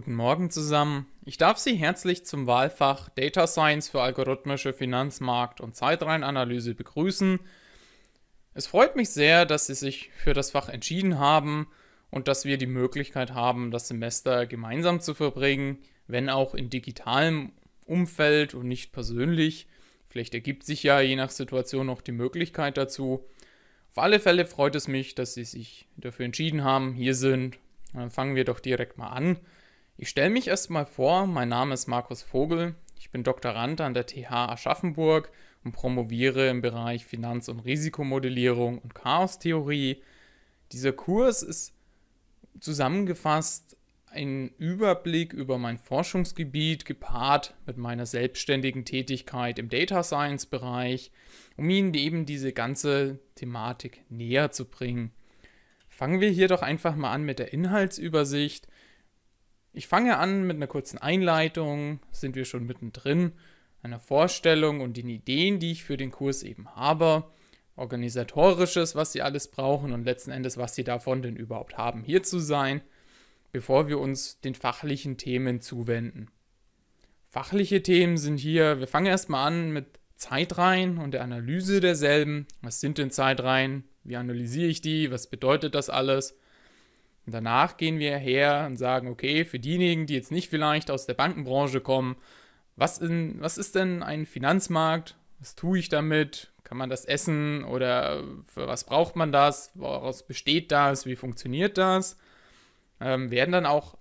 Guten Morgen zusammen. Ich darf Sie herzlich zum Wahlfach Data Science für algorithmische Finanzmarkt- und Zeitreihenanalyse begrüßen. Es freut mich sehr, dass Sie sich für das Fach entschieden haben und dass wir die Möglichkeit haben, das Semester gemeinsam zu verbringen, wenn auch in digitalem Umfeld und nicht persönlich. Vielleicht ergibt sich ja je nach Situation noch die Möglichkeit dazu. Auf alle Fälle freut es mich, dass Sie sich dafür entschieden haben, hier sind. Dann fangen wir doch direkt mal an. Ich stelle mich erstmal vor, mein Name ist Markus Vogel, ich bin Doktorand an der TH Aschaffenburg und promoviere im Bereich Finanz- und Risikomodellierung und Chaostheorie. Dieser Kurs ist zusammengefasst ein Überblick über mein Forschungsgebiet gepaart mit meiner selbstständigen Tätigkeit im Data Science Bereich, um Ihnen eben diese ganze Thematik näher zu bringen. Fangen wir hier doch einfach mal an mit der Inhaltsübersicht ich fange an mit einer kurzen Einleitung, sind wir schon mittendrin, einer Vorstellung und den Ideen, die ich für den Kurs eben habe, organisatorisches, was Sie alles brauchen und letzten Endes, was Sie davon denn überhaupt haben, hier zu sein, bevor wir uns den fachlichen Themen zuwenden. Fachliche Themen sind hier, wir fangen erstmal an mit Zeitreihen und der Analyse derselben. Was sind denn Zeitreihen? Wie analysiere ich die? Was bedeutet das alles? Und danach gehen wir her und sagen, okay, für diejenigen, die jetzt nicht vielleicht aus der Bankenbranche kommen, was, in, was ist denn ein Finanzmarkt? Was tue ich damit? Kann man das essen oder für was braucht man das? Woraus besteht das? Wie funktioniert das? Ähm, werden dann auch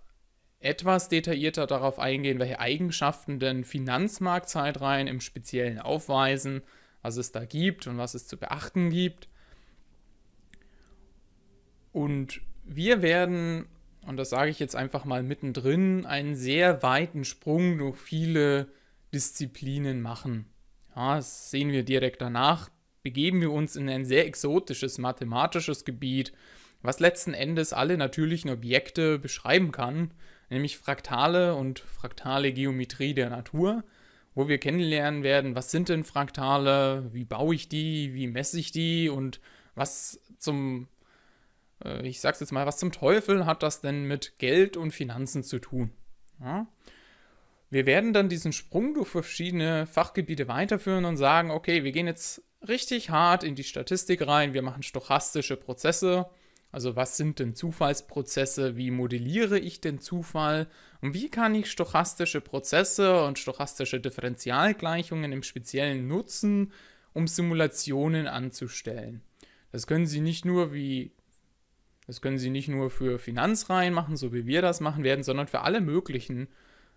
etwas detaillierter darauf eingehen, welche Eigenschaften denn Finanzmarktzeitreihen im Speziellen aufweisen, was es da gibt und was es zu beachten gibt. Und wir werden, und das sage ich jetzt einfach mal mittendrin, einen sehr weiten Sprung durch viele Disziplinen machen. Ja, das sehen wir direkt danach. Begeben wir uns in ein sehr exotisches mathematisches Gebiet, was letzten Endes alle natürlichen Objekte beschreiben kann, nämlich Fraktale und fraktale Geometrie der Natur, wo wir kennenlernen werden, was sind denn Fraktale, wie baue ich die, wie messe ich die und was zum äh, ich sag's jetzt mal, was zum Teufel hat das denn mit Geld und Finanzen zu tun? Ja? Wir werden dann diesen Sprung durch verschiedene Fachgebiete weiterführen und sagen, okay, wir gehen jetzt richtig hart in die Statistik rein, wir machen stochastische Prozesse. Also was sind denn Zufallsprozesse, wie modelliere ich den Zufall und wie kann ich stochastische Prozesse und stochastische Differentialgleichungen im Speziellen nutzen, um Simulationen anzustellen. Das können Sie nicht nur wie das können sie nicht nur für Finanzreihen machen, so wie wir das machen werden, sondern für alle möglichen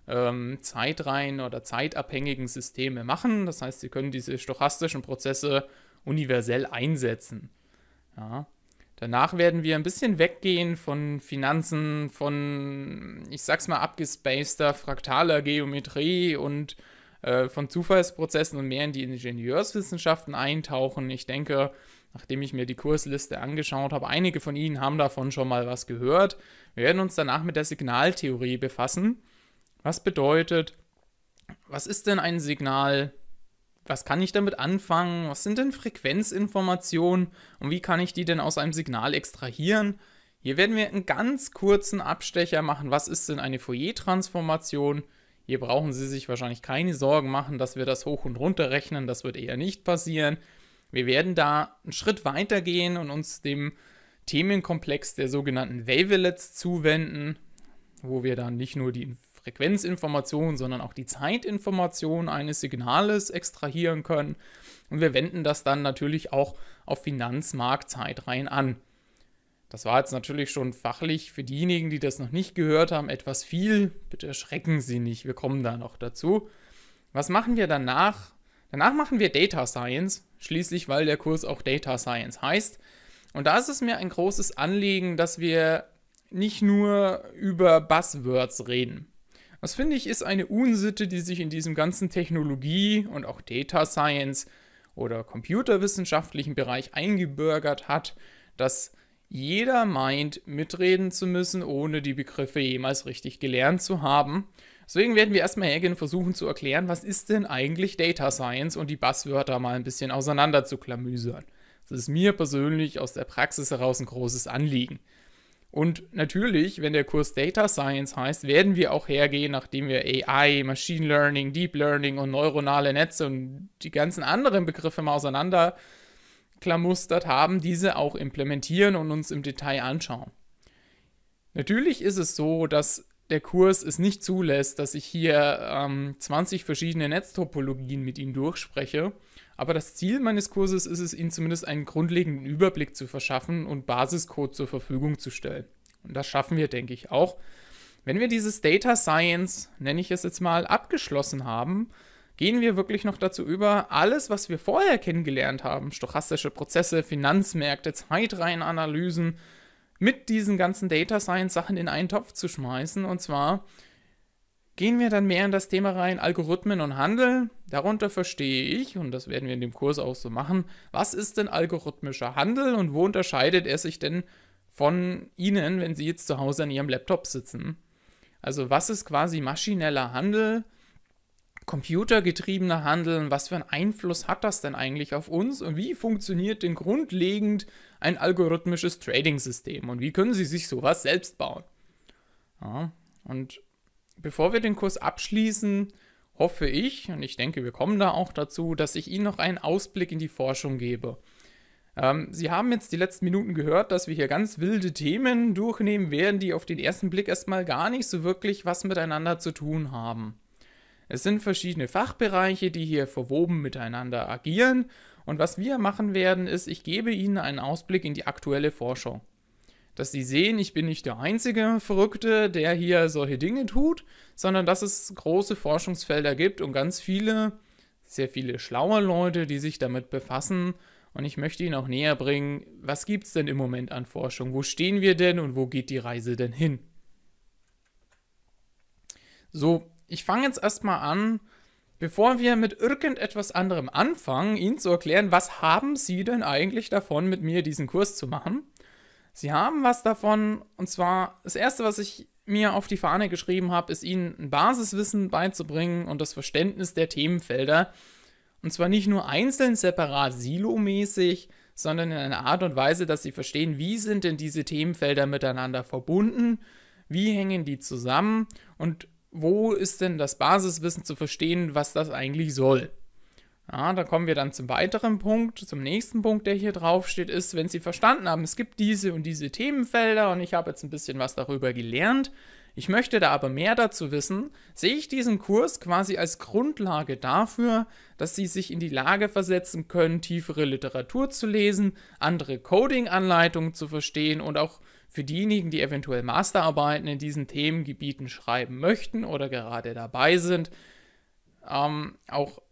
ähm, Zeitreihen oder zeitabhängigen Systeme machen. Das heißt, sie können diese stochastischen Prozesse universell einsetzen. Ja. Danach werden wir ein bisschen weggehen von Finanzen, von, ich sag's mal, abgespaceter fraktaler Geometrie und äh, von Zufallsprozessen und mehr in die Ingenieurswissenschaften eintauchen. Ich denke, nachdem ich mir die Kursliste angeschaut habe. Einige von Ihnen haben davon schon mal was gehört. Wir werden uns danach mit der Signaltheorie befassen. Was bedeutet, was ist denn ein Signal? Was kann ich damit anfangen? Was sind denn Frequenzinformationen? Und wie kann ich die denn aus einem Signal extrahieren? Hier werden wir einen ganz kurzen Abstecher machen. Was ist denn eine Fourier-Transformation? Hier brauchen Sie sich wahrscheinlich keine Sorgen machen, dass wir das hoch und runter rechnen. Das wird eher nicht passieren. Wir werden da einen Schritt weiter gehen und uns dem Themenkomplex der sogenannten Wavelets zuwenden, wo wir dann nicht nur die Frequenzinformation, sondern auch die Zeitinformation eines Signales extrahieren können. Und wir wenden das dann natürlich auch auf Finanzmarktzeitreihen an. Das war jetzt natürlich schon fachlich für diejenigen, die das noch nicht gehört haben, etwas viel. Bitte erschrecken Sie nicht, wir kommen da noch dazu. Was machen wir danach? Danach machen wir Data Science, schließlich weil der Kurs auch Data Science heißt. Und da ist es mir ein großes Anliegen, dass wir nicht nur über Buzzwords reden. Das finde ich ist eine Unsitte, die sich in diesem ganzen Technologie und auch Data Science oder computerwissenschaftlichen Bereich eingebürgert hat, dass jeder meint, mitreden zu müssen, ohne die Begriffe jemals richtig gelernt zu haben. Deswegen werden wir erstmal hergehen und versuchen zu erklären, was ist denn eigentlich Data Science und die Buzzwörter mal ein bisschen auseinander zu klamüsern. Das ist mir persönlich aus der Praxis heraus ein großes Anliegen. Und natürlich, wenn der Kurs Data Science heißt, werden wir auch hergehen, nachdem wir AI, Machine Learning, Deep Learning und neuronale Netze und die ganzen anderen Begriffe mal auseinander klamustert haben, diese auch implementieren und uns im Detail anschauen. Natürlich ist es so, dass der Kurs es nicht zulässt, dass ich hier ähm, 20 verschiedene Netztopologien mit Ihnen durchspreche. Aber das Ziel meines Kurses ist es, Ihnen zumindest einen grundlegenden Überblick zu verschaffen und Basiscode zur Verfügung zu stellen. Und das schaffen wir, denke ich, auch. Wenn wir dieses Data Science, nenne ich es jetzt mal, abgeschlossen haben, gehen wir wirklich noch dazu über, alles, was wir vorher kennengelernt haben, stochastische Prozesse, Finanzmärkte, Zeitreihenanalysen, mit diesen ganzen Data Science Sachen in einen Topf zu schmeißen. Und zwar gehen wir dann mehr in das Thema rein, Algorithmen und Handel. Darunter verstehe ich, und das werden wir in dem Kurs auch so machen, was ist denn algorithmischer Handel und wo unterscheidet er sich denn von Ihnen, wenn Sie jetzt zu Hause an Ihrem Laptop sitzen? Also was ist quasi maschineller Handel? computergetriebene Handeln, was für einen Einfluss hat das denn eigentlich auf uns und wie funktioniert denn grundlegend ein algorithmisches Trading-System und wie können Sie sich sowas selbst bauen? Ja, und bevor wir den Kurs abschließen, hoffe ich, und ich denke, wir kommen da auch dazu, dass ich Ihnen noch einen Ausblick in die Forschung gebe. Ähm, Sie haben jetzt die letzten Minuten gehört, dass wir hier ganz wilde Themen durchnehmen werden, die auf den ersten Blick erstmal gar nicht so wirklich was miteinander zu tun haben. Es sind verschiedene Fachbereiche, die hier verwoben miteinander agieren. Und was wir machen werden, ist, ich gebe Ihnen einen Ausblick in die aktuelle Forschung. Dass Sie sehen, ich bin nicht der einzige Verrückte, der hier solche Dinge tut, sondern dass es große Forschungsfelder gibt und ganz viele, sehr viele schlaue Leute, die sich damit befassen. Und ich möchte Ihnen auch näher bringen, was gibt es denn im Moment an Forschung? Wo stehen wir denn und wo geht die Reise denn hin? So, ich fange jetzt erstmal an, bevor wir mit irgendetwas anderem anfangen, Ihnen zu erklären, was haben Sie denn eigentlich davon, mit mir diesen Kurs zu machen? Sie haben was davon, und zwar das Erste, was ich mir auf die Fahne geschrieben habe, ist Ihnen ein Basiswissen beizubringen und das Verständnis der Themenfelder. Und zwar nicht nur einzeln, separat, silomäßig, sondern in einer Art und Weise, dass Sie verstehen, wie sind denn diese Themenfelder miteinander verbunden, wie hängen die zusammen und wo ist denn das Basiswissen zu verstehen, was das eigentlich soll? Ja, da kommen wir dann zum weiteren Punkt, zum nächsten Punkt, der hier draufsteht, ist, wenn Sie verstanden haben, es gibt diese und diese Themenfelder und ich habe jetzt ein bisschen was darüber gelernt, ich möchte da aber mehr dazu wissen, sehe ich diesen Kurs quasi als Grundlage dafür, dass Sie sich in die Lage versetzen können, tiefere Literatur zu lesen, andere Coding-Anleitungen zu verstehen und auch für diejenigen, die eventuell Masterarbeiten in diesen Themengebieten schreiben möchten oder gerade dabei sind, ähm, auch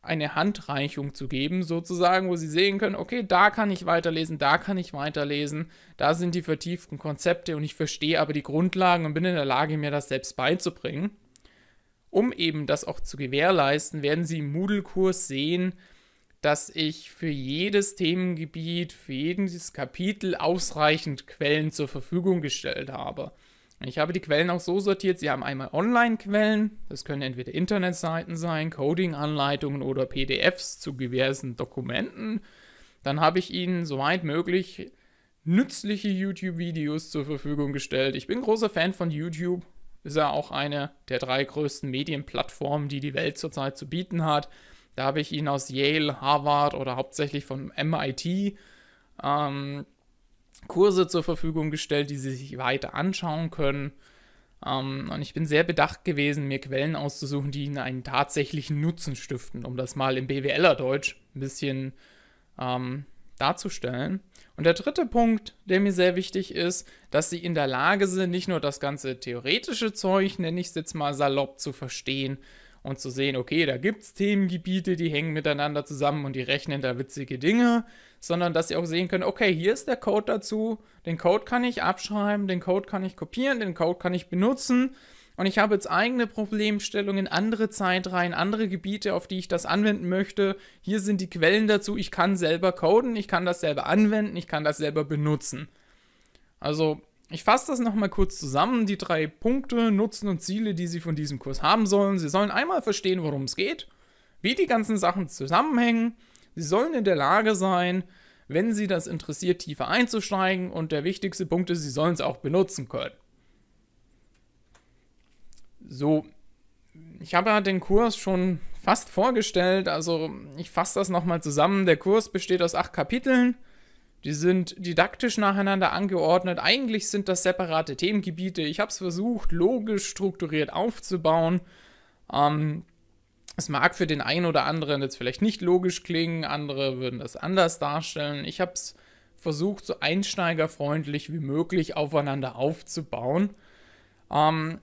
eine Handreichung zu geben, sozusagen, wo sie sehen können, okay, da kann ich weiterlesen, da kann ich weiterlesen, da sind die vertieften Konzepte und ich verstehe aber die Grundlagen und bin in der Lage, mir das selbst beizubringen. Um eben das auch zu gewährleisten, werden Sie im Moodle-Kurs sehen, dass ich für jedes Themengebiet, für jedes Kapitel ausreichend Quellen zur Verfügung gestellt habe. Ich habe die Quellen auch so sortiert, sie haben einmal Online-Quellen, das können entweder Internetseiten sein, Coding-Anleitungen oder PDFs zu diversen Dokumenten. Dann habe ich ihnen soweit möglich nützliche YouTube-Videos zur Verfügung gestellt. Ich bin großer Fan von YouTube, ist ja auch eine der drei größten Medienplattformen, die die Welt zurzeit zu bieten hat. Da habe ich ihn aus Yale, Harvard oder hauptsächlich von MIT ähm, Kurse zur Verfügung gestellt, die Sie sich weiter anschauen können. Ähm, und ich bin sehr bedacht gewesen, mir Quellen auszusuchen, die Ihnen einen tatsächlichen Nutzen stiften, um das mal im BWLer-Deutsch ein bisschen ähm, darzustellen. Und der dritte Punkt, der mir sehr wichtig ist, dass Sie in der Lage sind, nicht nur das ganze theoretische Zeug, nenne ich es jetzt mal salopp, zu verstehen, und zu sehen, okay, da gibt es Themengebiete, die hängen miteinander zusammen und die rechnen da witzige Dinge, sondern dass sie auch sehen können, okay, hier ist der Code dazu, den Code kann ich abschreiben, den Code kann ich kopieren, den Code kann ich benutzen und ich habe jetzt eigene Problemstellungen, andere Zeitreihen, andere Gebiete, auf die ich das anwenden möchte. Hier sind die Quellen dazu, ich kann selber coden, ich kann das selber anwenden, ich kann das selber benutzen. Also ich fasse das nochmal kurz zusammen. Die drei Punkte, Nutzen und Ziele, die Sie von diesem Kurs haben sollen. Sie sollen einmal verstehen, worum es geht, wie die ganzen Sachen zusammenhängen. Sie sollen in der Lage sein, wenn Sie das interessiert, tiefer einzusteigen. Und der wichtigste Punkt ist, Sie sollen es auch benutzen können. So, ich habe ja den Kurs schon fast vorgestellt. Also ich fasse das nochmal zusammen. Der Kurs besteht aus acht Kapiteln. Die sind didaktisch nacheinander angeordnet. Eigentlich sind das separate Themengebiete. Ich habe es versucht, logisch strukturiert aufzubauen. Ähm, es mag für den einen oder anderen jetzt vielleicht nicht logisch klingen, andere würden das anders darstellen. Ich habe es versucht, so einsteigerfreundlich wie möglich aufeinander aufzubauen. Ähm,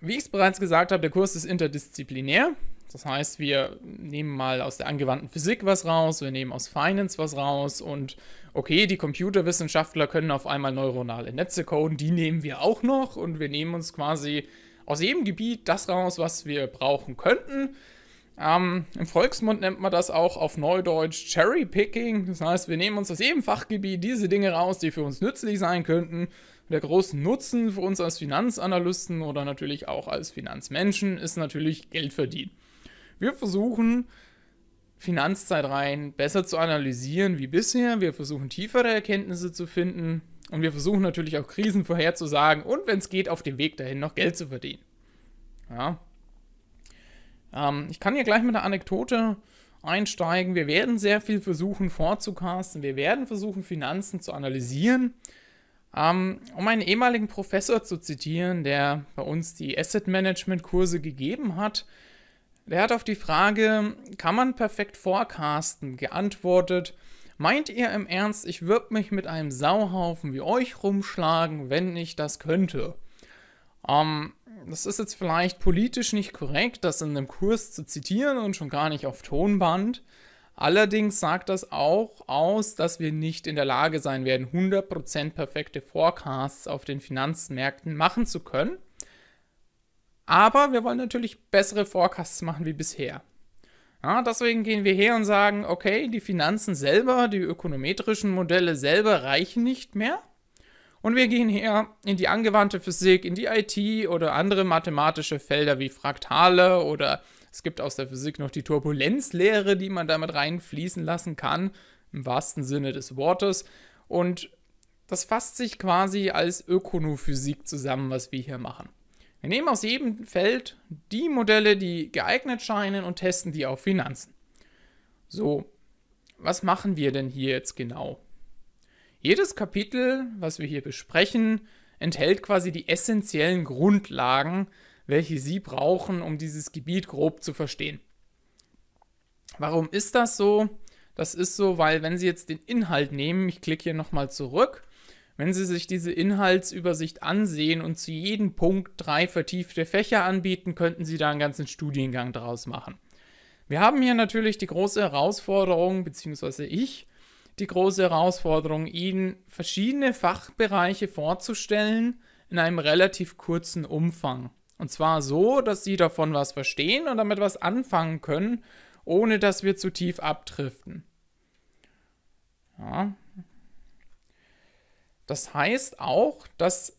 wie ich es bereits gesagt habe, der Kurs ist interdisziplinär. Das heißt, wir nehmen mal aus der angewandten Physik was raus, wir nehmen aus Finance was raus und okay, die Computerwissenschaftler können auf einmal neuronale Netze coden, die nehmen wir auch noch und wir nehmen uns quasi aus jedem Gebiet das raus, was wir brauchen könnten. Ähm, Im Volksmund nennt man das auch auf Neudeutsch Cherry Picking. Das heißt, wir nehmen uns aus jedem Fachgebiet diese Dinge raus, die für uns nützlich sein könnten. Der große Nutzen für uns als Finanzanalysten oder natürlich auch als Finanzmenschen ist natürlich Geld verdienen. Wir versuchen, Finanzzeitreihen besser zu analysieren wie bisher. Wir versuchen, tiefere Erkenntnisse zu finden. Und wir versuchen natürlich auch Krisen vorherzusagen und, wenn es geht, auf dem Weg dahin noch Geld zu verdienen. Ja. Ähm, ich kann hier gleich mit einer Anekdote einsteigen. Wir werden sehr viel versuchen, vorzukasten. Wir werden versuchen, Finanzen zu analysieren. Ähm, um einen ehemaligen Professor zu zitieren, der bei uns die Asset Management Kurse gegeben hat, der hat auf die Frage, kann man perfekt forecasten, geantwortet, meint ihr im Ernst, ich würde mich mit einem Sauhaufen wie euch rumschlagen, wenn ich das könnte? Ähm, das ist jetzt vielleicht politisch nicht korrekt, das in einem Kurs zu zitieren und schon gar nicht auf Tonband. Allerdings sagt das auch aus, dass wir nicht in der Lage sein werden, 100% perfekte Forecasts auf den Finanzmärkten machen zu können. Aber wir wollen natürlich bessere Forecasts machen wie bisher. Ja, deswegen gehen wir her und sagen, okay, die Finanzen selber, die ökonometrischen Modelle selber reichen nicht mehr. Und wir gehen her in die angewandte Physik, in die IT oder andere mathematische Felder wie Fraktale oder es gibt aus der Physik noch die Turbulenzlehre, die man damit reinfließen lassen kann, im wahrsten Sinne des Wortes. Und das fasst sich quasi als Ökonophysik zusammen, was wir hier machen. Wir nehmen aus jedem Feld die Modelle, die geeignet scheinen und testen die auf Finanzen. So, was machen wir denn hier jetzt genau? Jedes Kapitel, was wir hier besprechen, enthält quasi die essentiellen Grundlagen, welche Sie brauchen, um dieses Gebiet grob zu verstehen. Warum ist das so? Das ist so, weil wenn Sie jetzt den Inhalt nehmen, ich klicke hier nochmal zurück wenn Sie sich diese Inhaltsübersicht ansehen und zu jedem Punkt drei vertiefte Fächer anbieten, könnten Sie da einen ganzen Studiengang daraus machen. Wir haben hier natürlich die große Herausforderung, beziehungsweise ich, die große Herausforderung, Ihnen verschiedene Fachbereiche vorzustellen in einem relativ kurzen Umfang. Und zwar so, dass Sie davon was verstehen und damit was anfangen können, ohne dass wir zu tief abdriften. Das heißt auch, dass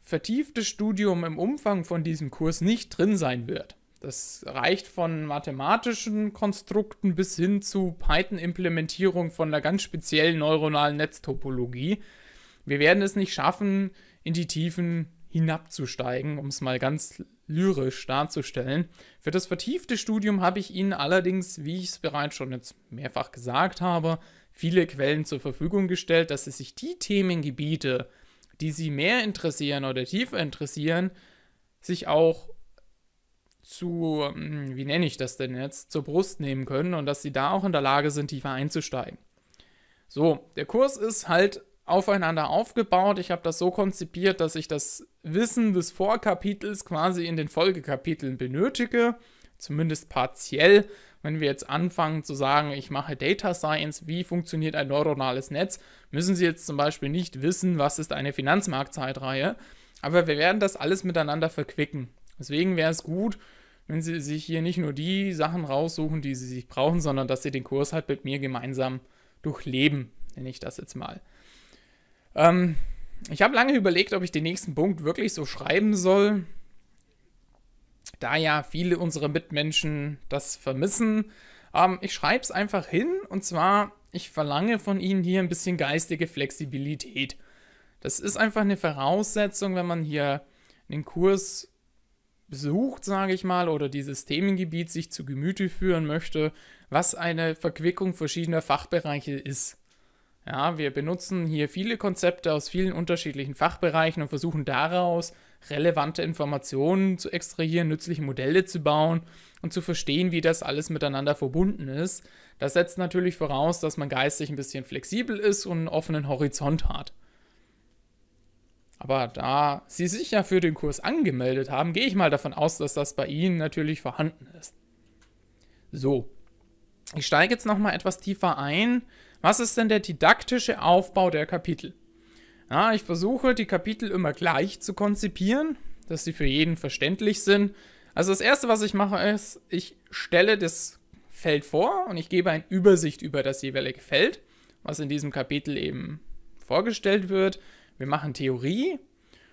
vertieftes Studium im Umfang von diesem Kurs nicht drin sein wird. Das reicht von mathematischen Konstrukten bis hin zu Python-Implementierung von einer ganz speziellen neuronalen Netztopologie. Wir werden es nicht schaffen, in die Tiefen hinabzusteigen, um es mal ganz lyrisch darzustellen. Für das vertiefte Studium habe ich Ihnen allerdings, wie ich es bereits schon jetzt mehrfach gesagt habe, viele Quellen zur Verfügung gestellt, dass Sie sich die Themengebiete, die Sie mehr interessieren oder tiefer interessieren, sich auch zu, hm, wie nenne ich das denn jetzt, zur Brust nehmen können und dass Sie da auch in der Lage sind, tiefer einzusteigen. So, der Kurs ist halt aufeinander aufgebaut. Ich habe das so konzipiert, dass ich das Wissen des Vorkapitels quasi in den Folgekapiteln benötige, zumindest partiell. Wenn wir jetzt anfangen zu sagen, ich mache Data Science, wie funktioniert ein neuronales Netz, müssen Sie jetzt zum Beispiel nicht wissen, was ist eine Finanzmarktzeitreihe. Aber wir werden das alles miteinander verquicken. Deswegen wäre es gut, wenn Sie sich hier nicht nur die Sachen raussuchen, die Sie sich brauchen, sondern dass Sie den Kurs halt mit mir gemeinsam durchleben, nenne ich das jetzt mal. Ähm, ich habe lange überlegt, ob ich den nächsten Punkt wirklich so schreiben soll, da ja viele unserer Mitmenschen das vermissen. Ähm, ich schreibe es einfach hin und zwar, ich verlange von ihnen hier ein bisschen geistige Flexibilität. Das ist einfach eine Voraussetzung, wenn man hier einen Kurs besucht, sage ich mal, oder dieses Themengebiet sich zu Gemüte führen möchte, was eine Verquickung verschiedener Fachbereiche ist. Ja, wir benutzen hier viele Konzepte aus vielen unterschiedlichen Fachbereichen und versuchen daraus relevante Informationen zu extrahieren, nützliche Modelle zu bauen und zu verstehen, wie das alles miteinander verbunden ist. Das setzt natürlich voraus, dass man geistig ein bisschen flexibel ist und einen offenen Horizont hat. Aber da Sie sich ja für den Kurs angemeldet haben, gehe ich mal davon aus, dass das bei Ihnen natürlich vorhanden ist. So, ich steige jetzt nochmal etwas tiefer ein was ist denn der didaktische Aufbau der Kapitel? Ja, ich versuche, die Kapitel immer gleich zu konzipieren, dass sie für jeden verständlich sind. Also das Erste, was ich mache, ist, ich stelle das Feld vor und ich gebe eine Übersicht über das jeweilige Feld, was in diesem Kapitel eben vorgestellt wird. Wir machen Theorie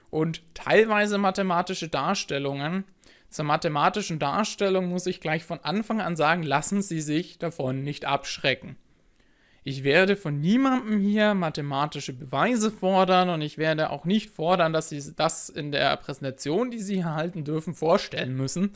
und teilweise mathematische Darstellungen. Zur mathematischen Darstellung muss ich gleich von Anfang an sagen, lassen Sie sich davon nicht abschrecken. Ich werde von niemandem hier mathematische Beweise fordern und ich werde auch nicht fordern, dass Sie das in der Präsentation, die Sie hier halten dürfen, vorstellen müssen.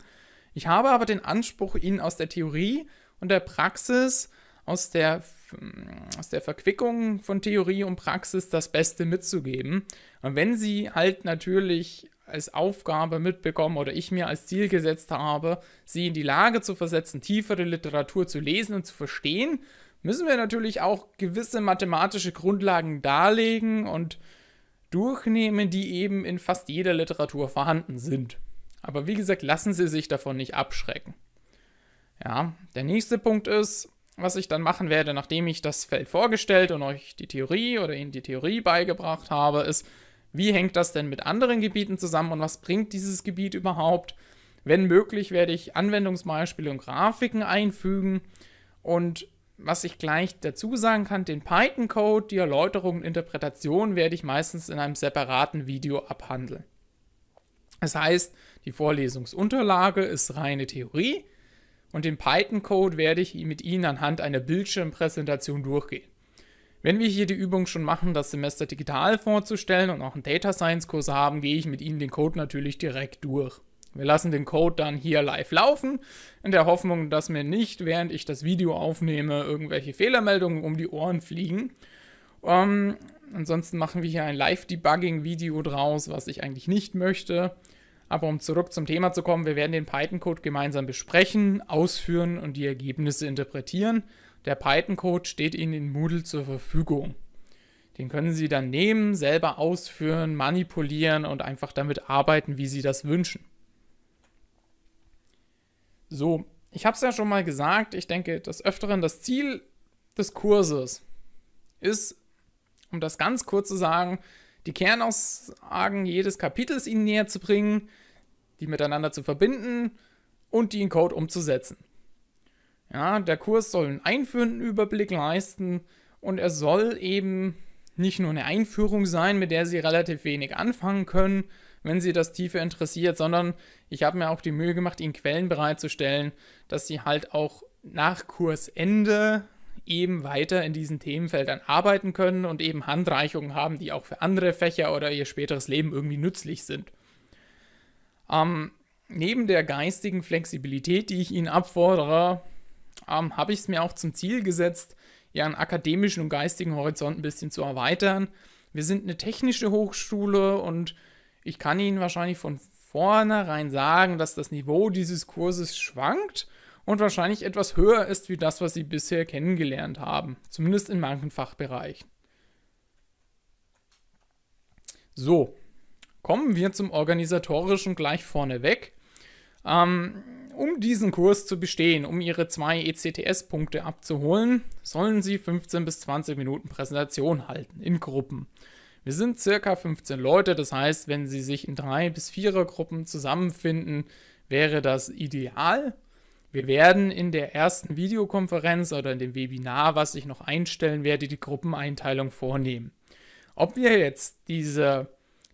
Ich habe aber den Anspruch, Ihnen aus der Theorie und der Praxis, aus der, hm, aus der Verquickung von Theorie und Praxis das Beste mitzugeben. Und wenn Sie halt natürlich als Aufgabe mitbekommen oder ich mir als Ziel gesetzt habe, Sie in die Lage zu versetzen, tiefere Literatur zu lesen und zu verstehen, müssen wir natürlich auch gewisse mathematische Grundlagen darlegen und durchnehmen, die eben in fast jeder Literatur vorhanden sind. Aber wie gesagt, lassen Sie sich davon nicht abschrecken. Ja, der nächste Punkt ist, was ich dann machen werde, nachdem ich das Feld vorgestellt und euch die Theorie oder Ihnen die Theorie beigebracht habe, ist, wie hängt das denn mit anderen Gebieten zusammen und was bringt dieses Gebiet überhaupt? Wenn möglich, werde ich Anwendungsbeispiele und Grafiken einfügen und was ich gleich dazu sagen kann, den Python-Code, die Erläuterung und Interpretation werde ich meistens in einem separaten Video abhandeln. Das heißt, die Vorlesungsunterlage ist reine Theorie und den Python-Code werde ich mit Ihnen anhand einer Bildschirmpräsentation durchgehen. Wenn wir hier die Übung schon machen, das Semester digital vorzustellen und auch einen Data Science Kurs haben, gehe ich mit Ihnen den Code natürlich direkt durch. Wir lassen den Code dann hier live laufen, in der Hoffnung, dass mir nicht, während ich das Video aufnehme, irgendwelche Fehlermeldungen um die Ohren fliegen. Ähm, ansonsten machen wir hier ein Live-Debugging-Video draus, was ich eigentlich nicht möchte. Aber um zurück zum Thema zu kommen, wir werden den Python-Code gemeinsam besprechen, ausführen und die Ergebnisse interpretieren. Der Python-Code steht Ihnen in Moodle zur Verfügung. Den können Sie dann nehmen, selber ausführen, manipulieren und einfach damit arbeiten, wie Sie das wünschen. So, ich habe es ja schon mal gesagt, ich denke des Öfteren, das Ziel des Kurses ist, um das ganz kurz zu sagen, die Kernaussagen jedes Kapitels Ihnen näher zu bringen, die miteinander zu verbinden und die in Code umzusetzen. Ja, der Kurs soll einen einführenden Überblick leisten und er soll eben nicht nur eine Einführung sein, mit der Sie relativ wenig anfangen können, wenn sie das tiefer interessiert, sondern ich habe mir auch die Mühe gemacht, ihnen Quellen bereitzustellen, dass sie halt auch nach Kursende eben weiter in diesen Themenfeldern arbeiten können und eben Handreichungen haben, die auch für andere Fächer oder ihr späteres Leben irgendwie nützlich sind. Ähm, neben der geistigen Flexibilität, die ich Ihnen abfordere, ähm, habe ich es mir auch zum Ziel gesetzt, Ihren akademischen und geistigen Horizont ein bisschen zu erweitern. Wir sind eine technische Hochschule und ich kann Ihnen wahrscheinlich von vornherein sagen, dass das Niveau dieses Kurses schwankt und wahrscheinlich etwas höher ist wie das, was Sie bisher kennengelernt haben, zumindest in manchen Fachbereichen. So, kommen wir zum organisatorischen gleich vorneweg. Ähm, um diesen Kurs zu bestehen, um Ihre zwei ECTS-Punkte abzuholen, sollen Sie 15 bis 20 Minuten Präsentation halten in Gruppen. Wir sind circa 15 Leute, das heißt, wenn sie sich in drei bis vierer Gruppen zusammenfinden, wäre das ideal. Wir werden in der ersten Videokonferenz oder in dem Webinar, was ich noch einstellen werde, die Gruppeneinteilung vornehmen. Ob wir jetzt diese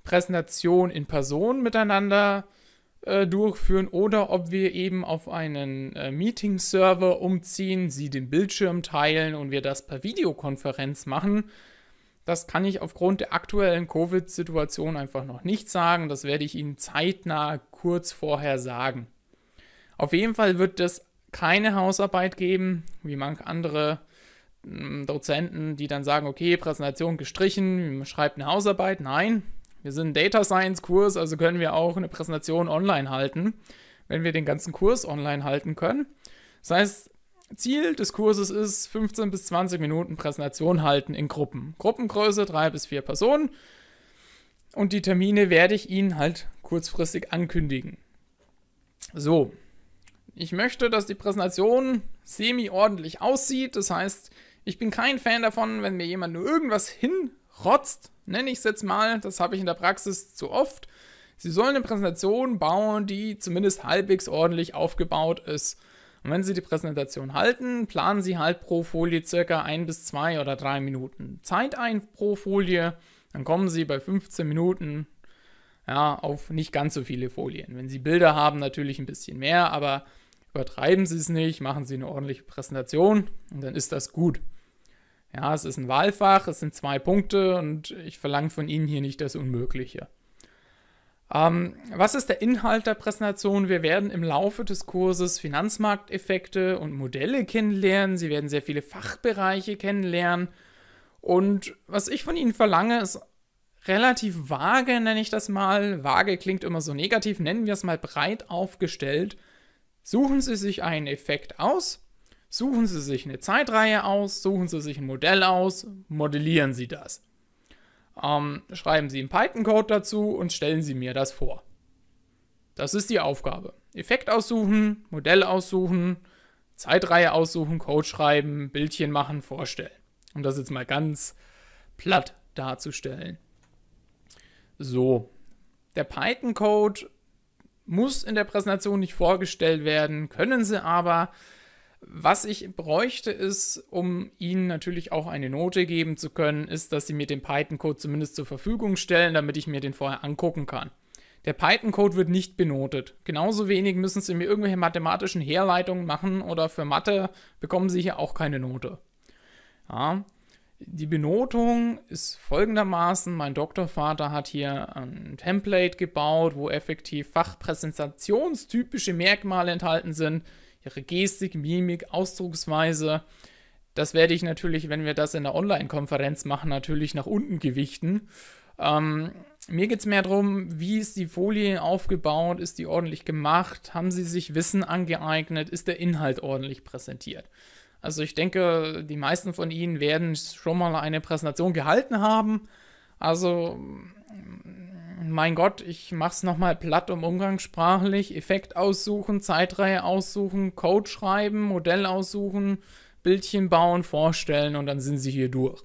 Präsentation in Person miteinander äh, durchführen oder ob wir eben auf einen äh, Meeting-Server umziehen, sie den Bildschirm teilen und wir das per Videokonferenz machen, das kann ich aufgrund der aktuellen Covid-Situation einfach noch nicht sagen. Das werde ich Ihnen zeitnah kurz vorher sagen. Auf jeden Fall wird es keine Hausarbeit geben, wie manche andere hm, Dozenten, die dann sagen, okay, Präsentation gestrichen, schreibt eine Hausarbeit. Nein, wir sind ein Data Science Kurs, also können wir auch eine Präsentation online halten, wenn wir den ganzen Kurs online halten können. Das heißt, Ziel des Kurses ist 15 bis 20 Minuten Präsentation halten in Gruppen. Gruppengröße drei bis vier Personen. Und die Termine werde ich Ihnen halt kurzfristig ankündigen. So, ich möchte, dass die Präsentation semi-ordentlich aussieht. Das heißt, ich bin kein Fan davon, wenn mir jemand nur irgendwas hinrotzt, nenne ich es jetzt mal. Das habe ich in der Praxis zu oft. Sie sollen eine Präsentation bauen, die zumindest halbwegs ordentlich aufgebaut ist. Und wenn Sie die Präsentation halten, planen Sie halt pro Folie circa ein bis zwei oder drei Minuten Zeit ein pro Folie. Dann kommen Sie bei 15 Minuten ja, auf nicht ganz so viele Folien. Wenn Sie Bilder haben, natürlich ein bisschen mehr, aber übertreiben Sie es nicht, machen Sie eine ordentliche Präsentation und dann ist das gut. Ja, es ist ein Wahlfach, es sind zwei Punkte und ich verlange von Ihnen hier nicht das Unmögliche. Ähm, was ist der Inhalt der Präsentation? Wir werden im Laufe des Kurses Finanzmarkteffekte und Modelle kennenlernen. Sie werden sehr viele Fachbereiche kennenlernen. Und was ich von Ihnen verlange, ist relativ vage, nenne ich das mal. Vage klingt immer so negativ, nennen wir es mal breit aufgestellt. Suchen Sie sich einen Effekt aus, suchen Sie sich eine Zeitreihe aus, suchen Sie sich ein Modell aus, modellieren Sie das. Ähm, schreiben Sie einen Python-Code dazu und stellen Sie mir das vor. Das ist die Aufgabe. Effekt aussuchen, Modell aussuchen, Zeitreihe aussuchen, Code schreiben, Bildchen machen, vorstellen. Um das jetzt mal ganz platt darzustellen. So, der Python-Code muss in der Präsentation nicht vorgestellt werden, können Sie aber, was ich bräuchte ist, um Ihnen natürlich auch eine Note geben zu können, ist, dass Sie mir den Python-Code zumindest zur Verfügung stellen, damit ich mir den vorher angucken kann. Der Python-Code wird nicht benotet. Genauso wenig müssen Sie mir irgendwelche mathematischen Herleitungen machen oder für Mathe bekommen Sie hier auch keine Note. Ja. Die Benotung ist folgendermaßen, mein Doktorvater hat hier ein Template gebaut, wo effektiv fachpräsentationstypische Merkmale enthalten sind, ihre Gestik, Mimik, Ausdrucksweise. Das werde ich natürlich, wenn wir das in der Online-Konferenz machen, natürlich nach unten gewichten. Ähm, mir geht es mehr darum, wie ist die Folie aufgebaut, ist die ordentlich gemacht, haben sie sich Wissen angeeignet, ist der Inhalt ordentlich präsentiert. Also ich denke, die meisten von Ihnen werden schon mal eine Präsentation gehalten haben. Also mein Gott, ich mach's nochmal platt um umgangssprachlich, Effekt aussuchen, Zeitreihe aussuchen, Code schreiben, Modell aussuchen, Bildchen bauen, vorstellen und dann sind sie hier durch.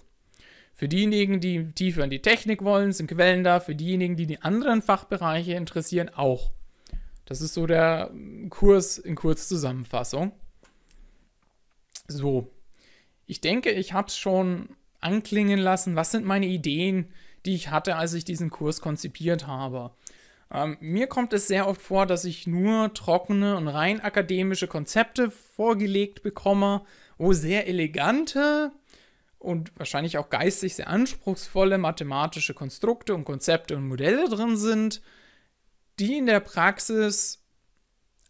Für diejenigen, die tiefer in die Technik wollen, sind Quellen da, für diejenigen, die die anderen Fachbereiche interessieren, auch. Das ist so der Kurs in Kurzzusammenfassung. So, ich denke, ich habe es schon anklingen lassen. Was sind meine Ideen? die ich hatte, als ich diesen Kurs konzipiert habe. Ähm, mir kommt es sehr oft vor, dass ich nur trockene und rein akademische Konzepte vorgelegt bekomme, wo sehr elegante und wahrscheinlich auch geistig sehr anspruchsvolle mathematische Konstrukte und Konzepte und Modelle drin sind, die in der Praxis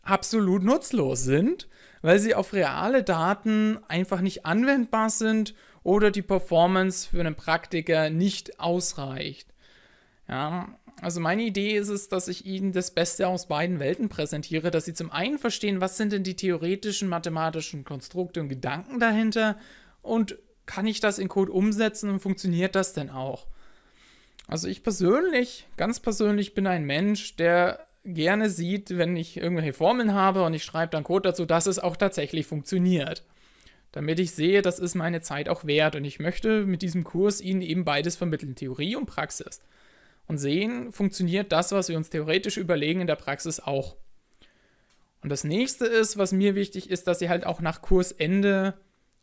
absolut nutzlos sind, weil sie auf reale Daten einfach nicht anwendbar sind oder die Performance für einen Praktiker nicht ausreicht. Ja, also meine Idee ist es, dass ich Ihnen das Beste aus beiden Welten präsentiere, dass Sie zum einen verstehen, was sind denn die theoretischen mathematischen Konstrukte und Gedanken dahinter und kann ich das in Code umsetzen und funktioniert das denn auch? Also ich persönlich, ganz persönlich bin ein Mensch, der gerne sieht, wenn ich irgendwelche Formeln habe und ich schreibe dann Code dazu, dass es auch tatsächlich funktioniert damit ich sehe, das ist meine Zeit auch wert. Und ich möchte mit diesem Kurs Ihnen eben beides vermitteln, Theorie und Praxis. Und sehen, funktioniert das, was wir uns theoretisch überlegen, in der Praxis auch. Und das nächste ist, was mir wichtig ist, dass Sie halt auch nach Kursende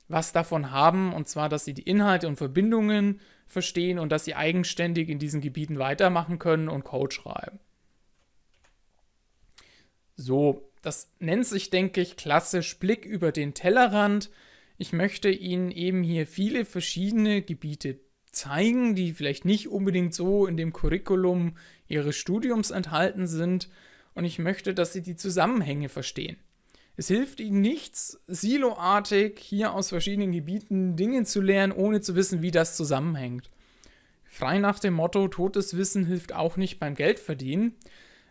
was davon haben, und zwar, dass Sie die Inhalte und Verbindungen verstehen und dass Sie eigenständig in diesen Gebieten weitermachen können und Code schreiben. So, das nennt sich, denke ich, klassisch Blick über den Tellerrand. Ich möchte Ihnen eben hier viele verschiedene Gebiete zeigen, die vielleicht nicht unbedingt so in dem Curriculum Ihres Studiums enthalten sind. Und ich möchte, dass Sie die Zusammenhänge verstehen. Es hilft Ihnen nichts, siloartig hier aus verschiedenen Gebieten Dinge zu lernen, ohne zu wissen, wie das zusammenhängt. Frei nach dem Motto, totes Wissen hilft auch nicht beim Geldverdienen,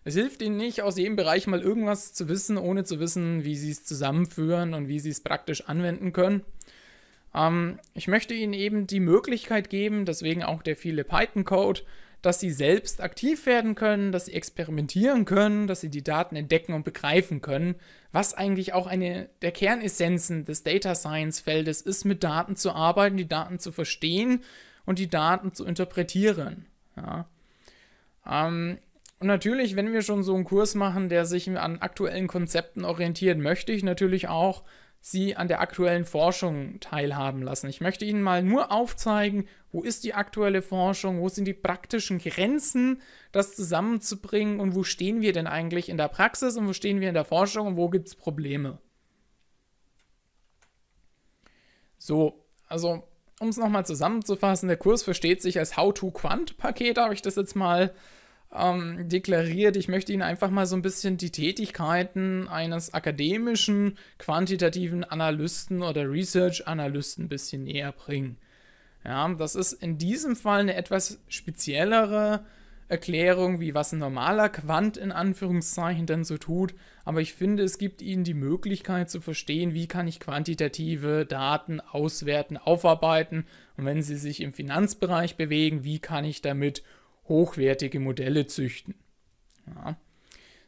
es hilft ihnen nicht, aus jedem Bereich mal irgendwas zu wissen, ohne zu wissen, wie sie es zusammenführen und wie sie es praktisch anwenden können. Ähm, ich möchte ihnen eben die Möglichkeit geben, deswegen auch der viele Python-Code, dass sie selbst aktiv werden können, dass sie experimentieren können, dass sie die Daten entdecken und begreifen können, was eigentlich auch eine der Kernessenzen des Data Science-Feldes ist, mit Daten zu arbeiten, die Daten zu verstehen und die Daten zu interpretieren. Ja. Ähm, und natürlich, wenn wir schon so einen Kurs machen, der sich an aktuellen Konzepten orientiert, möchte ich natürlich auch Sie an der aktuellen Forschung teilhaben lassen. Ich möchte Ihnen mal nur aufzeigen, wo ist die aktuelle Forschung, wo sind die praktischen Grenzen, das zusammenzubringen und wo stehen wir denn eigentlich in der Praxis und wo stehen wir in der Forschung und wo gibt es Probleme. So, also um es nochmal zusammenzufassen, der Kurs versteht sich als How-to-Quant-Paket, habe ich das jetzt mal äh, ähm, deklariert, ich möchte Ihnen einfach mal so ein bisschen die Tätigkeiten eines akademischen, quantitativen Analysten oder Research-Analysten ein bisschen näher bringen. Ja, das ist in diesem Fall eine etwas speziellere Erklärung, wie was ein normaler Quant in Anführungszeichen denn so tut, aber ich finde, es gibt Ihnen die Möglichkeit zu verstehen, wie kann ich quantitative Daten auswerten, aufarbeiten und wenn Sie sich im Finanzbereich bewegen, wie kann ich damit umgehen hochwertige Modelle züchten. Ja.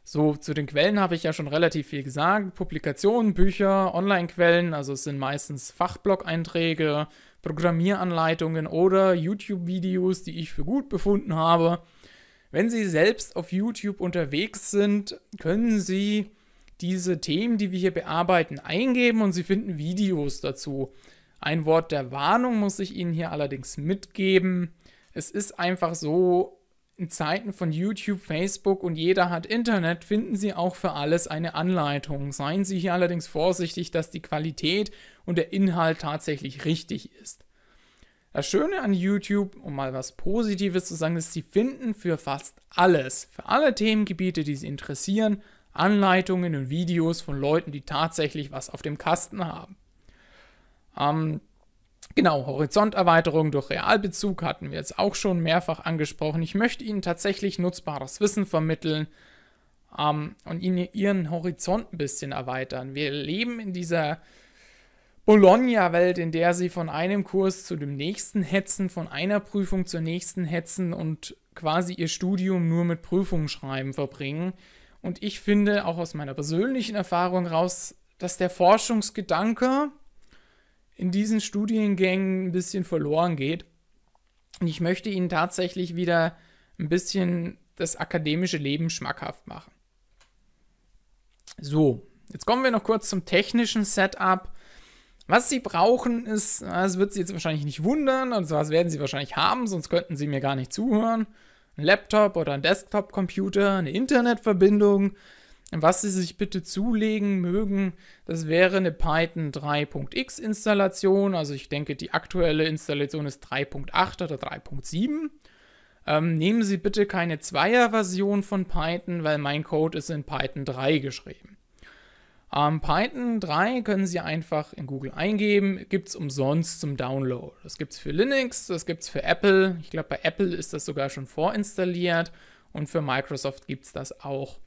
So, zu den Quellen habe ich ja schon relativ viel gesagt. Publikationen, Bücher, Online-Quellen, also es sind meistens Fachblog-Einträge, Programmieranleitungen oder YouTube-Videos, die ich für gut befunden habe. Wenn Sie selbst auf YouTube unterwegs sind, können Sie diese Themen, die wir hier bearbeiten, eingeben und Sie finden Videos dazu. Ein Wort der Warnung muss ich Ihnen hier allerdings mitgeben. Es ist einfach so, in Zeiten von YouTube, Facebook und jeder hat Internet, finden Sie auch für alles eine Anleitung. Seien Sie hier allerdings vorsichtig, dass die Qualität und der Inhalt tatsächlich richtig ist. Das Schöne an YouTube, um mal was Positives zu sagen, ist, Sie finden für fast alles, für alle Themengebiete, die Sie interessieren, Anleitungen und Videos von Leuten, die tatsächlich was auf dem Kasten haben. Ähm, Genau, Horizonterweiterung durch Realbezug hatten wir jetzt auch schon mehrfach angesprochen. Ich möchte Ihnen tatsächlich nutzbares Wissen vermitteln ähm, und Ihnen Ihren Horizont ein bisschen erweitern. Wir leben in dieser Bologna-Welt, in der Sie von einem Kurs zu dem nächsten hetzen, von einer Prüfung zur nächsten hetzen und quasi Ihr Studium nur mit Prüfungsschreiben verbringen. Und ich finde auch aus meiner persönlichen Erfahrung raus, dass der Forschungsgedanke in diesen Studiengängen ein bisschen verloren geht. Und ich möchte Ihnen tatsächlich wieder ein bisschen das akademische Leben schmackhaft machen. So, jetzt kommen wir noch kurz zum technischen Setup. Was Sie brauchen ist, das wird Sie jetzt wahrscheinlich nicht wundern, und zwar werden Sie wahrscheinlich haben, sonst könnten Sie mir gar nicht zuhören. Ein Laptop oder ein Desktop-Computer, eine Internetverbindung, was Sie sich bitte zulegen mögen, das wäre eine Python 3.x Installation. Also ich denke, die aktuelle Installation ist 3.8 oder 3.7. Ähm, nehmen Sie bitte keine 2 Version von Python, weil mein Code ist in Python 3 geschrieben. Ähm, Python 3 können Sie einfach in Google eingeben, gibt es umsonst zum Download. Das gibt es für Linux, das gibt es für Apple. Ich glaube, bei Apple ist das sogar schon vorinstalliert und für Microsoft gibt es das auch.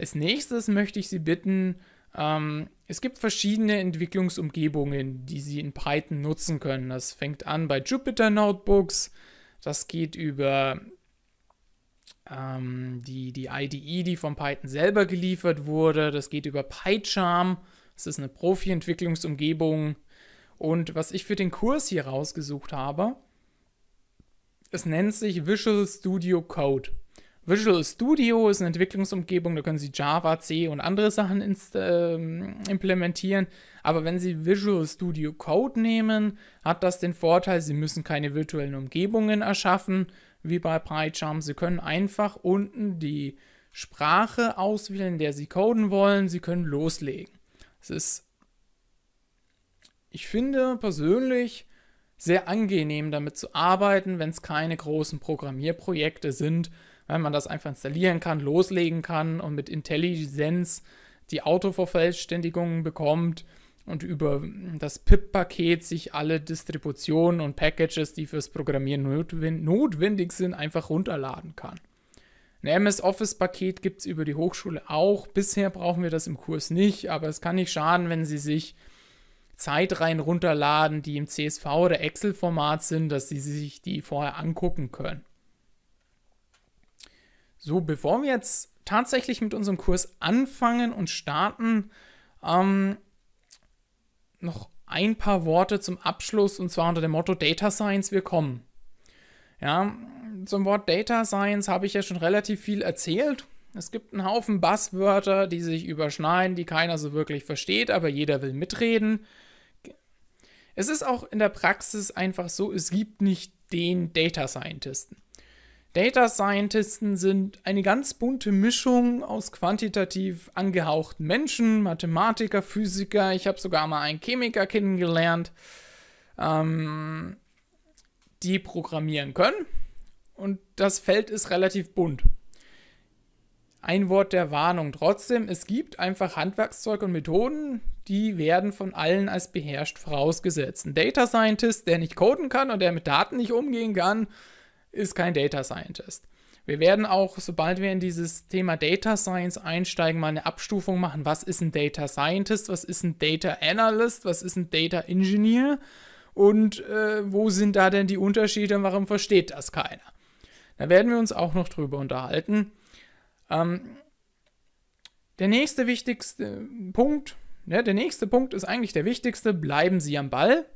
Als nächstes möchte ich Sie bitten, ähm, es gibt verschiedene Entwicklungsumgebungen, die Sie in Python nutzen können. Das fängt an bei Jupyter Notebooks, das geht über ähm, die, die IDE, die von Python selber geliefert wurde, das geht über PyCharm, das ist eine Profi-Entwicklungsumgebung. Und was ich für den Kurs hier rausgesucht habe, es nennt sich Visual Studio Code. Visual Studio ist eine Entwicklungsumgebung, da können Sie Java, C und andere Sachen inst, äh, implementieren. Aber wenn Sie Visual Studio Code nehmen, hat das den Vorteil, Sie müssen keine virtuellen Umgebungen erschaffen, wie bei PyCharm. Sie können einfach unten die Sprache auswählen, in der Sie coden wollen. Sie können loslegen. Es ist, ich finde persönlich, sehr angenehm damit zu arbeiten, wenn es keine großen Programmierprojekte sind, weil man das einfach installieren kann, loslegen kann und mit Intelligenz die Autovervollständigungen bekommt und über das PIP-Paket sich alle Distributionen und Packages, die fürs Programmieren notwendig sind, einfach runterladen kann. Ein MS Office-Paket gibt es über die Hochschule auch. Bisher brauchen wir das im Kurs nicht, aber es kann nicht schaden, wenn Sie sich Zeitreihen runterladen, die im CSV oder Excel-Format sind, dass Sie sich die vorher angucken können. So, bevor wir jetzt tatsächlich mit unserem Kurs anfangen und starten, ähm, noch ein paar Worte zum Abschluss und zwar unter dem Motto Data Science willkommen. Ja, zum Wort Data Science habe ich ja schon relativ viel erzählt. Es gibt einen Haufen Basswörter, die sich überschneiden, die keiner so wirklich versteht, aber jeder will mitreden. Es ist auch in der Praxis einfach so, es gibt nicht den Data Scientisten. Data Scientisten sind eine ganz bunte Mischung aus quantitativ angehauchten Menschen, Mathematiker, Physiker. Ich habe sogar mal einen Chemiker kennengelernt, ähm, die programmieren können. Und das Feld ist relativ bunt. Ein Wort der Warnung trotzdem, es gibt einfach Handwerkszeug und Methoden, die werden von allen als beherrscht vorausgesetzt. Ein Data Scientist, der nicht coden kann und der mit Daten nicht umgehen kann, ist kein Data Scientist. Wir werden auch, sobald wir in dieses Thema Data Science einsteigen, mal eine Abstufung machen. Was ist ein Data Scientist? Was ist ein Data Analyst? Was ist ein Data Engineer? Und äh, wo sind da denn die Unterschiede und warum versteht das keiner? Da werden wir uns auch noch drüber unterhalten. Ähm, der nächste wichtigste Punkt, ja, ne, der nächste Punkt ist eigentlich der wichtigste, bleiben Sie am Ball.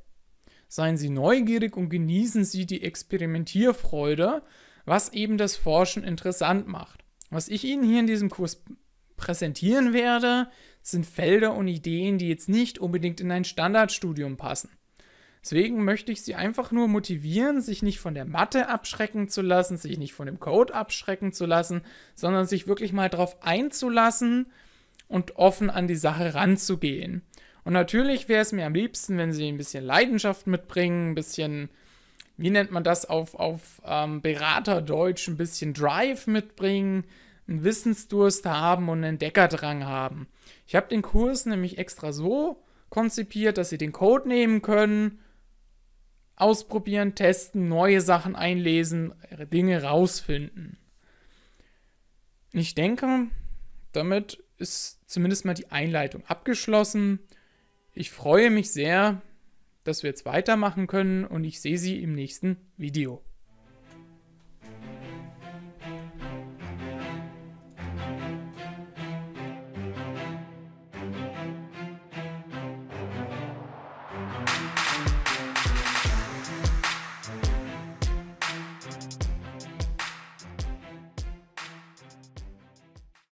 Seien Sie neugierig und genießen Sie die Experimentierfreude, was eben das Forschen interessant macht. Was ich Ihnen hier in diesem Kurs präsentieren werde, sind Felder und Ideen, die jetzt nicht unbedingt in ein Standardstudium passen. Deswegen möchte ich Sie einfach nur motivieren, sich nicht von der Mathe abschrecken zu lassen, sich nicht von dem Code abschrecken zu lassen, sondern sich wirklich mal darauf einzulassen und offen an die Sache ranzugehen. Und natürlich wäre es mir am liebsten, wenn sie ein bisschen Leidenschaft mitbringen, ein bisschen, wie nennt man das auf, auf ähm, Beraterdeutsch, ein bisschen Drive mitbringen, einen Wissensdurst haben und einen Entdeckerdrang haben. Ich habe den Kurs nämlich extra so konzipiert, dass sie den Code nehmen können, ausprobieren, testen, neue Sachen einlesen, Dinge rausfinden. Ich denke, damit ist zumindest mal die Einleitung abgeschlossen. Ich freue mich sehr, dass wir jetzt weitermachen können und ich sehe Sie im nächsten Video.